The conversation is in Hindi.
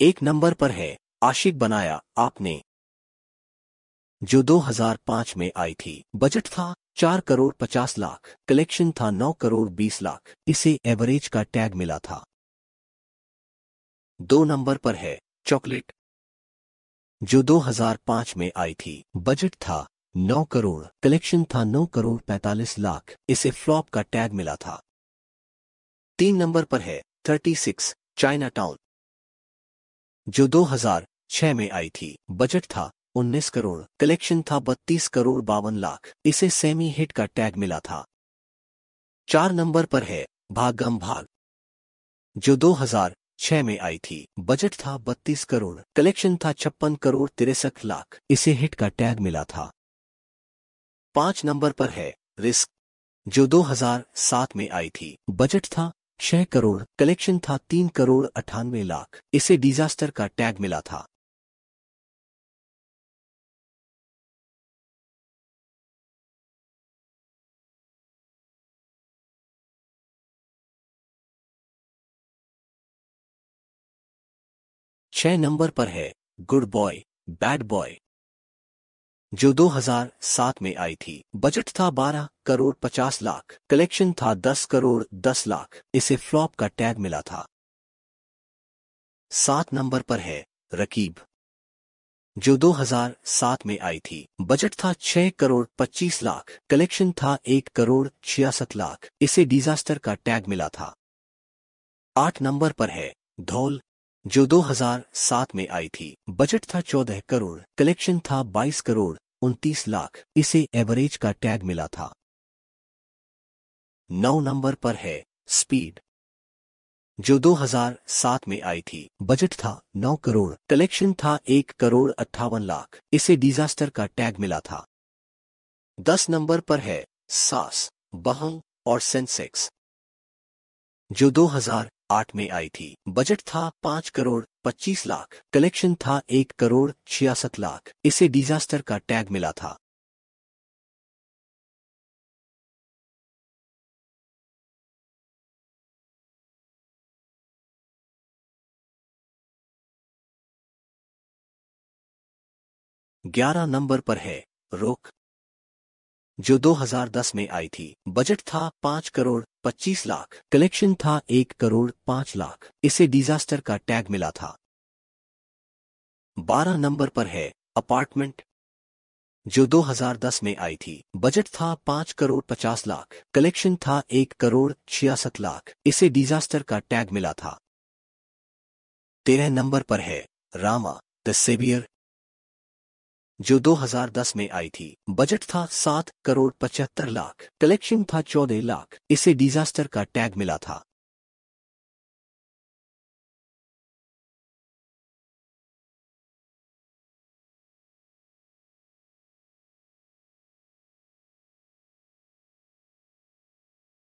एक नंबर पर है आशिक बनाया आपने जो 2005 में आई थी बजट था चार करोड़ पचास लाख कलेक्शन था नौ करोड़ बीस लाख इसे एवरेज का टैग मिला था दो नंबर पर है चॉकलेट जो 2005 में आई थी बजट था नौ करोड़ कलेक्शन था नौ करोड़ पैंतालीस लाख इसे फ्लॉप का टैग मिला था तीन नंबर पर है थर्टी सिक्स चाइना टाउन जो 2006 में आई थी बजट था 19 करोड़ कलेक्शन था 32 करोड़ बावन लाख इसे सेमी हिट का टैग मिला था चार नंबर पर है भागम भाग जो 2006 में आई थी बजट था 32 करोड़ कलेक्शन था छप्पन करोड़ तिरसठ लाख इसे हिट का टैग मिला था पांच नंबर पर है रिस्क जो 2007 में आई थी बजट था छह करोड़ कलेक्शन था तीन करोड़ अट्ठानवे लाख इसे डिजास्टर का टैग मिला था छह नंबर पर है गुड बॉय बैड बॉय जो 2007 में आई थी बजट था 12 करोड़ 50 लाख कलेक्शन था 10 करोड़ 10 लाख इसे फ्लॉप का टैग मिला था सात नंबर पर है रकीब जो 2007 में आई थी बजट था 6 करोड़ 25 लाख कलेक्शन था 1 करोड़ छियासठ लाख इसे डिजास्टर का टैग मिला था आठ नंबर पर है धौल जो 2007 में आई थी बजट था 14 करोड़ कलेक्शन था 22 करोड़ उनतीस लाख इसे एवरेज का टैग मिला था नौ नंबर पर है स्पीड जो 2007 में आई थी बजट था 9 करोड़ कलेक्शन था 1 करोड़ अट्ठावन लाख इसे डिजास्टर का टैग मिला था 10 नंबर पर है सास बहंग और सेंसेक्स जो आठ में आई थी बजट था पाँच करोड़ पच्चीस लाख कलेक्शन था एक करोड़ छियासठ लाख इसे डिजास्टर का टैग मिला था ग्यारह नंबर पर है रोक जो 2010 में आई थी बजट था पांच करोड़ पच्चीस लाख कलेक्शन था एक करोड़ पांच लाख इसे डिजास्टर का टैग मिला था बारह नंबर पर है अपार्टमेंट जो 2010 में आई थी बजट था पांच करोड़ पचास लाख कलेक्शन था एक करोड़ छियासठ लाख इसे डिजास्टर का टैग मिला था तेरह नंबर पर है रामा द सेवियर जो 2010 में आई थी बजट था सात करोड़ पचहत्तर लाख कलेक्शन था चौदह लाख इसे डिजास्टर का टैग मिला था